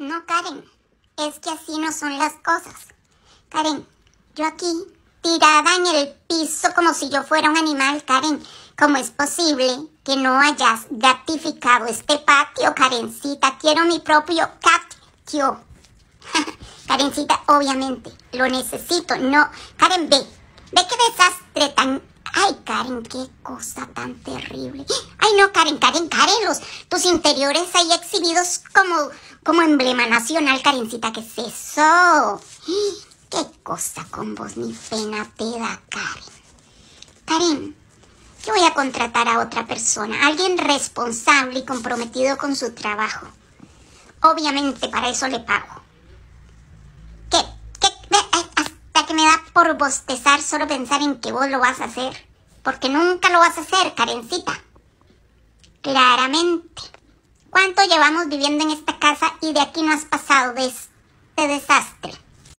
No, Karen, es que así no son las cosas. Karen, yo aquí tirada en el piso como si yo fuera un animal, Karen. ¿Cómo es posible que no hayas gratificado este patio, Karencita? Quiero mi propio patio. Karencita, obviamente, lo necesito. No, Karen, ve. Ve qué desastre tan... Ay, Karen, qué cosa tan terrible. Ay, no, Karen, Karen, Karen, tus interiores ahí exhibidos como como emblema nacional, Karencita, ¿qué es eso? ¿Qué cosa con vos ni pena te da, Karen? Karen, yo voy a contratar a otra persona, alguien responsable y comprometido con su trabajo. Obviamente para eso le pago. ¿Qué? ¿Qué? Hasta que me da por bostezar solo pensar en que vos lo vas a hacer. Porque nunca lo vas a hacer, Karencita. Claramente llevamos viviendo en esta casa y de aquí no has pasado de este desastre.